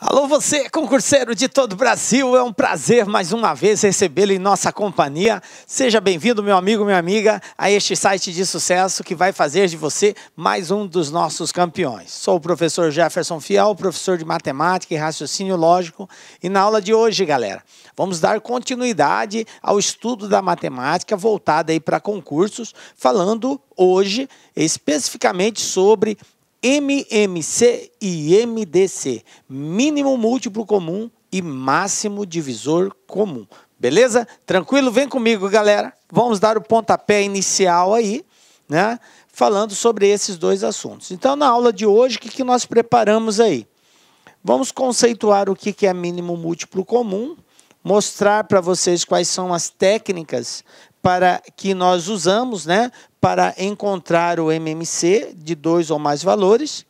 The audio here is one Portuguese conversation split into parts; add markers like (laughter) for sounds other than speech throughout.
Alô você, concurseiro de todo o Brasil, é um prazer mais uma vez recebê-lo em nossa companhia. Seja bem-vindo, meu amigo, minha amiga, a este site de sucesso que vai fazer de você mais um dos nossos campeões. Sou o professor Jefferson Fiel, professor de matemática e raciocínio lógico, e na aula de hoje, galera, vamos dar continuidade ao estudo da matemática voltada aí para concursos, falando hoje especificamente sobre MMC e MDC, mínimo múltiplo comum e máximo divisor comum. Beleza? Tranquilo? Vem comigo, galera. Vamos dar o pontapé inicial aí, né? Falando sobre esses dois assuntos. Então, na aula de hoje, o que, que nós preparamos aí? Vamos conceituar o que, que é mínimo múltiplo comum, mostrar para vocês quais são as técnicas para que nós usamos, né, para encontrar o MMC de dois ou mais valores.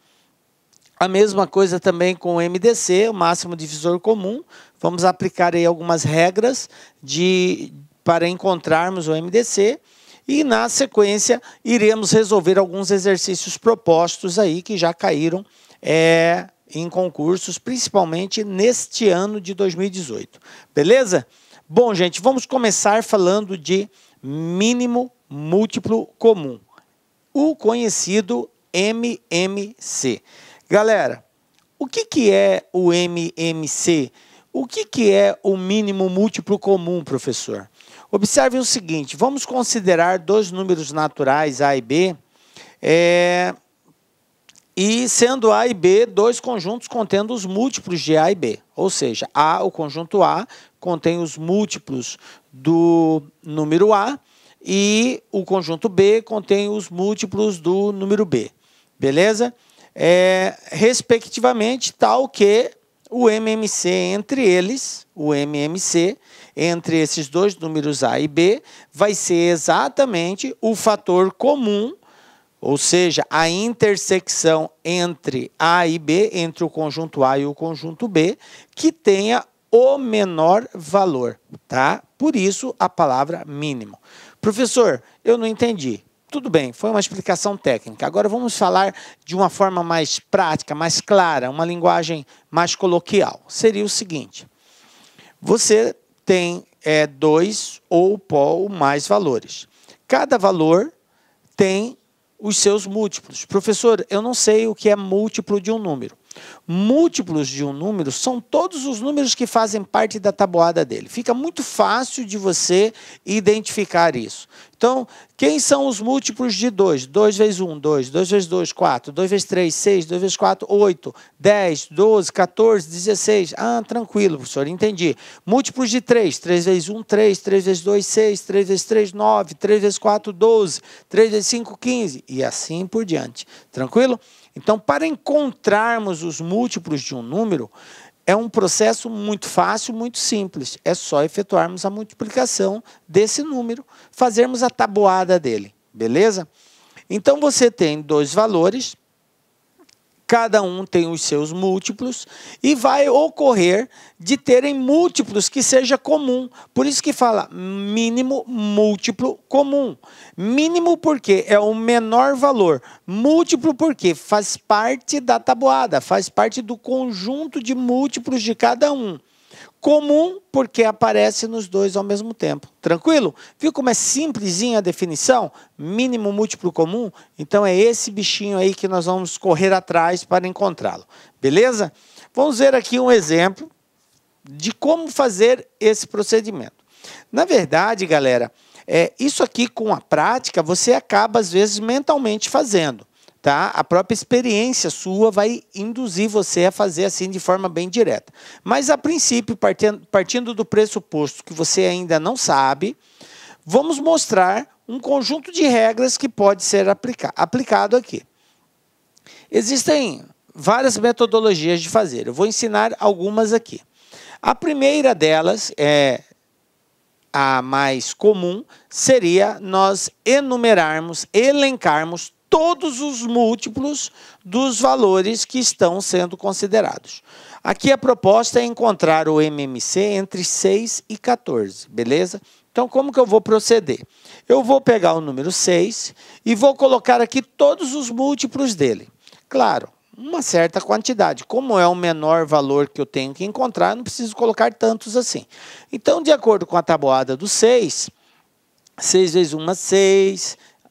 A mesma coisa também com o MDC, o máximo divisor comum. Vamos aplicar aí algumas regras de, para encontrarmos o MDC. E na sequência iremos resolver alguns exercícios propostos aí que já caíram é, em concursos, principalmente neste ano de 2018. Beleza? Bom, gente, vamos começar falando de mínimo múltiplo comum, o conhecido MMC. Galera, o que, que é o MMC? O que, que é o mínimo múltiplo comum, professor? Observe o seguinte: vamos considerar dois números naturais, A e B, é, e sendo A e B dois conjuntos contendo os múltiplos de A e B. Ou seja, A, o conjunto A, contém os múltiplos do número A e o conjunto B contém os múltiplos do número B, beleza? É, respectivamente, tal que o MMC entre eles, o MMC entre esses dois números A e B, vai ser exatamente o fator comum, ou seja, a intersecção entre A e B, entre o conjunto A e o conjunto B, que tenha o menor valor, tá? Por isso a palavra mínimo. Professor, eu não entendi. Tudo bem, foi uma explicação técnica. Agora vamos falar de uma forma mais prática, mais clara, uma linguagem mais coloquial. Seria o seguinte: você tem é, dois ou ou mais valores. Cada valor tem os seus múltiplos. Professor, eu não sei o que é múltiplo de um número. Múltiplos de um número são todos os números que fazem parte da tabuada dele. Fica muito fácil de você identificar isso. Então, quem são os múltiplos de 2? 2 vezes 1, 2, 2 vezes 2, 4, 2 vezes 3, 6, 2 vezes 4, 8, 10, 12, 14, 16. Ah, tranquilo, professor, entendi. Múltiplos de 3, 3 vezes 1, 3, 3 vezes 2, 6, 3 vezes 3, 9, 3 vezes 4, 12, 3 vezes 5, 15 e assim por diante. Tranquilo? Então, para encontrarmos os múltiplos de um número, é um processo muito fácil, muito simples. É só efetuarmos a multiplicação desse número, fazermos a tabuada dele, beleza? Então, você tem dois valores cada um tem os seus múltiplos e vai ocorrer de terem múltiplos que seja comum. Por isso que fala mínimo, múltiplo, comum. Mínimo porque é o menor valor, múltiplo porque faz parte da tabuada, faz parte do conjunto de múltiplos de cada um. Comum, porque aparece nos dois ao mesmo tempo. Tranquilo? Viu como é simplesinha a definição? Mínimo múltiplo comum? Então é esse bichinho aí que nós vamos correr atrás para encontrá-lo. Beleza? Vamos ver aqui um exemplo de como fazer esse procedimento. Na verdade, galera, é, isso aqui com a prática você acaba às vezes mentalmente fazendo tá? A própria experiência sua vai induzir você a fazer assim de forma bem direta. Mas a princípio, partindo do pressuposto que você ainda não sabe, vamos mostrar um conjunto de regras que pode ser aplica aplicado aqui. Existem várias metodologias de fazer. Eu vou ensinar algumas aqui. A primeira delas é a mais comum seria nós enumerarmos, elencarmos todos os múltiplos dos valores que estão sendo considerados. Aqui a proposta é encontrar o MMC entre 6 e 14, beleza? Então, como que eu vou proceder? Eu vou pegar o número 6 e vou colocar aqui todos os múltiplos dele. Claro, uma certa quantidade. Como é o menor valor que eu tenho que encontrar, não preciso colocar tantos assim. Então, de acordo com a tabuada do 6, 6 vezes 1 é 6,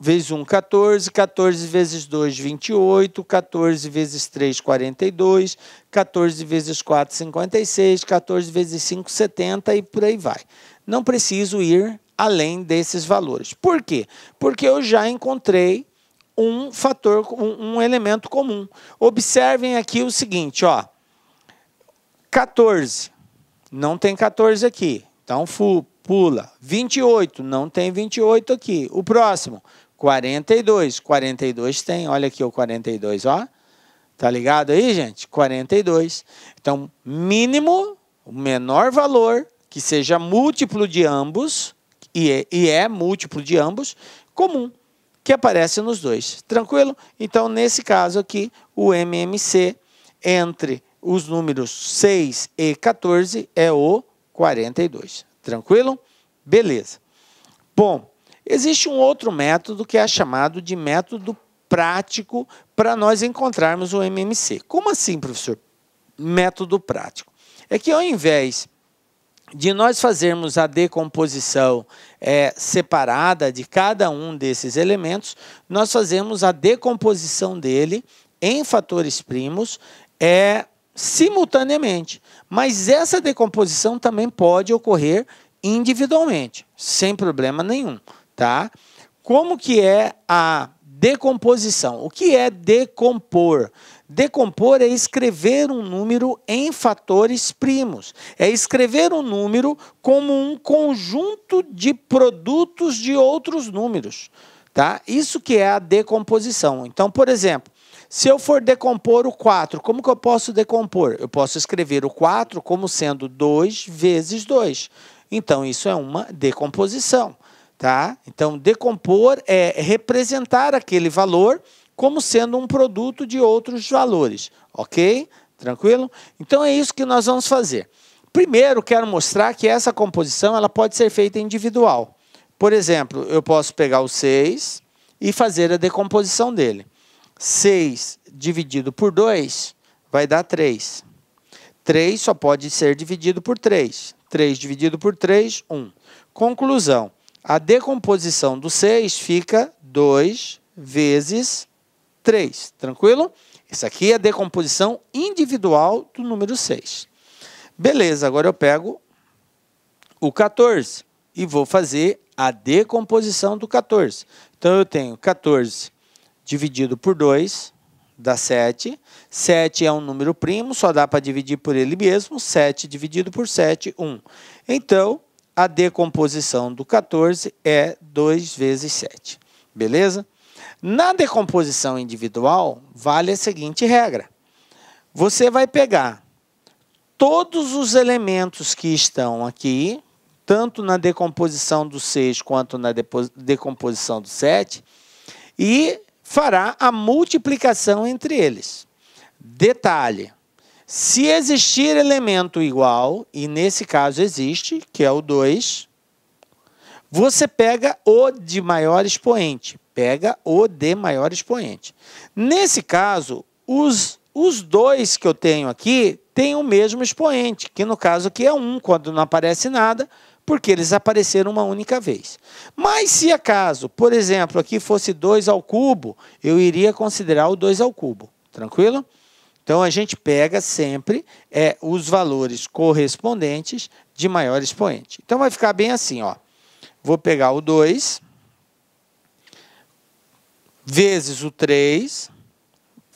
vezes 1, 14, 14 vezes 2, 28, 14 vezes 3, 42, 14 vezes 4, 56, 14 vezes 5, 70 e por aí vai. Não preciso ir além desses valores. Por quê? Porque eu já encontrei um fator, um, elemento comum. Observem aqui o seguinte, ó. 14, não tem 14 aqui, então pula. 28, não tem 28 aqui. O próximo, 42. 42 tem, olha aqui o 42, ó. Tá ligado aí, gente? 42. Então, mínimo, o menor valor, que seja múltiplo de ambos, e é, e é múltiplo de ambos, comum, que aparece nos dois. Tranquilo? Então, nesse caso aqui, o MMC entre os números 6 e 14 é o 42. Tranquilo? Beleza. Bom. Existe um outro método que é chamado de método prático para nós encontrarmos o MMC. Como assim, professor? Método prático. É que ao invés de nós fazermos a decomposição é, separada de cada um desses elementos, nós fazemos a decomposição dele em fatores primos é, simultaneamente. Mas essa decomposição também pode ocorrer individualmente, sem problema nenhum tá? Como que é a decomposição? O que é decompor? Decompor é escrever um número em fatores primos. É escrever um número como um conjunto de produtos de outros números, tá? Isso que é a decomposição. Então, por exemplo, se eu for decompor o 4, como que eu posso decompor? Eu posso escrever o 4 como sendo 2 vezes 2. Então, isso é uma decomposição. Tá? Então, decompor é representar aquele valor como sendo um produto de outros valores, ok? Tranquilo? Então, é isso que nós vamos fazer. Primeiro, quero mostrar que essa composição ela pode ser feita individual. Por exemplo, eu posso pegar o 6 e fazer a decomposição dele. 6 dividido por 2 vai dar 3. 3 só pode ser dividido por 3. 3 dividido por 3, 1. Conclusão. A decomposição do 6 fica 2 vezes 3, tranquilo? Isso aqui é a decomposição individual do número 6. Beleza, agora eu pego o 14 e vou fazer a decomposição do 14. Então, eu tenho 14 dividido por 2 dá 7. 7 é um número primo, só dá para dividir por ele mesmo. 7 dividido por 7, 1. Então, a decomposição do 14 é 2 vezes 7. Beleza? Na decomposição individual, vale a seguinte regra. Você vai pegar todos os elementos que estão aqui, tanto na decomposição do 6 quanto na decomposição do 7, e fará a multiplicação entre eles. Detalhe: se existir elemento igual, e nesse caso existe, que é o 2, você pega o de maior expoente. Pega o de maior expoente. Nesse caso, os, os dois que eu tenho aqui têm o mesmo expoente, que no caso aqui é 1, um, quando não aparece nada, porque eles apareceram uma única vez. Mas se acaso, por exemplo, aqui fosse 2 ao cubo, eu iria considerar o 2 ao cubo. Tranquilo? Então a gente pega sempre é, os valores correspondentes de maior expoente. Então vai ficar bem assim, ó. Vou pegar o 2 vezes o 3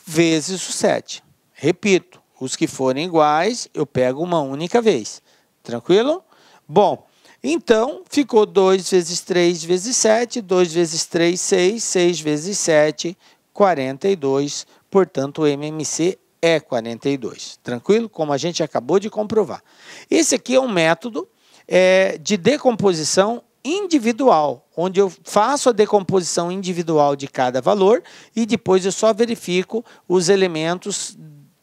vezes o 7. Repito, os que forem iguais, eu pego uma única vez. Tranquilo? Bom, então ficou 2 vezes 3 vezes 7, 2 vezes 3, 6, 6 vezes 7, 42. Portanto, o MMC é 42. Tranquilo? Como a gente acabou de comprovar. Esse aqui é um método é, de decomposição individual, onde eu faço a decomposição individual de cada valor e depois eu só verifico os elementos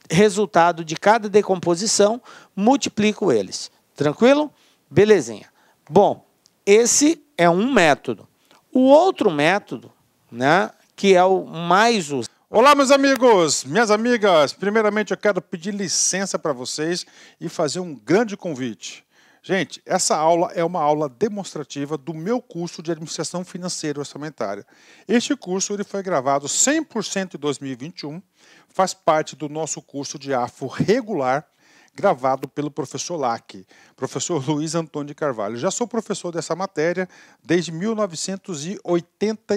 resultado de cada decomposição, multiplico eles. Tranquilo? Belezinha. Bom, esse é um método. O outro método, né, que é o mais usado, Olá, meus amigos, minhas amigas. Primeiramente, eu quero pedir licença para vocês e fazer um grande convite. Gente, essa aula é uma aula demonstrativa do meu curso de Administração Financeira e Orçamentária. Este curso ele foi gravado 100% em 2021, faz parte do nosso curso de AFO regular, gravado pelo professor LAC, professor Luiz Antônio de Carvalho. Já sou professor dessa matéria desde 1980,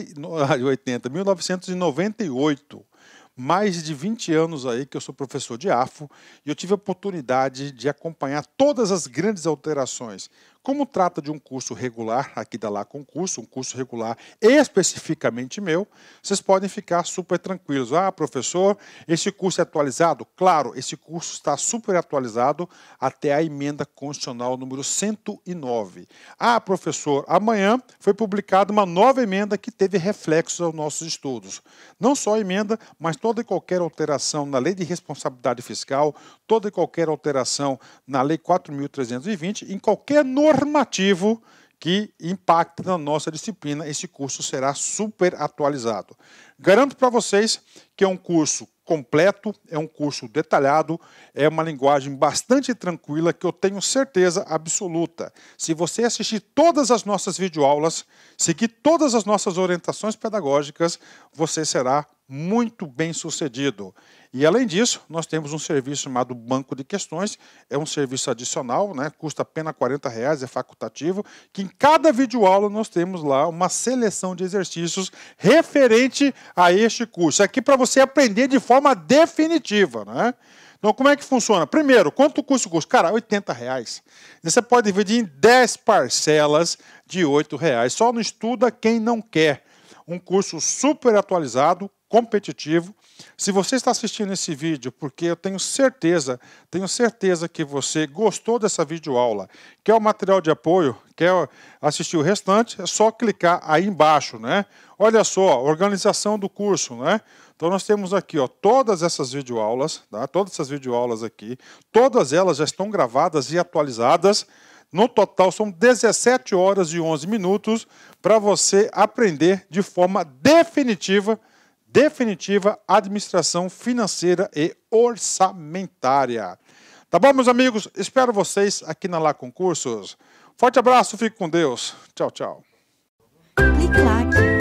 1998. (laughs) mais de 20 anos aí que eu sou professor de AFO e eu tive a oportunidade de acompanhar todas as grandes alterações, como trata de um curso regular, aqui da Lá Concurso, um curso regular especificamente meu, vocês podem ficar super tranquilos. Ah, professor, esse curso é atualizado? Claro, esse curso está super atualizado até a emenda constitucional número 109. Ah, professor, amanhã foi publicada uma nova emenda que teve reflexos aos nossos estudos. Não só a emenda, mas toda e qualquer alteração na lei de responsabilidade fiscal, toda e qualquer alteração na lei 4.320, em qualquer norma afirmativo que impacta na nossa disciplina, esse curso será super atualizado. Garanto para vocês que é um curso completo, é um curso detalhado, é uma linguagem bastante tranquila que eu tenho certeza absoluta. Se você assistir todas as nossas videoaulas, seguir todas as nossas orientações pedagógicas, você será muito bem sucedido. E além disso, nós temos um serviço chamado Banco de Questões, é um serviço adicional, né? custa apenas R$ reais, é facultativo, que em cada videoaula nós temos lá uma seleção de exercícios referente a este curso. Aqui para você aprender de forma definitiva, né? Então, como é que funciona? Primeiro, quanto custa o curso? Cara, 80 reais. Você pode dividir em 10 parcelas de R$ reais. Só não estuda quem não quer. Um curso super atualizado, competitivo. Se você está assistindo esse vídeo, porque eu tenho certeza, tenho certeza que você gostou dessa videoaula, quer o material de apoio, quer assistir o restante, é só clicar aí embaixo, né? Olha só, organização do curso, né? Então nós temos aqui, ó, todas essas videoaulas, tá? Todas essas videoaulas aqui, todas elas já estão gravadas e atualizadas. No total são 17 horas e 11 minutos para você aprender de forma definitiva definitiva administração financeira e orçamentária. Tá bom, meus amigos? Espero vocês aqui na Lá Concursos. Forte abraço, fique com Deus. Tchau, tchau. Clique,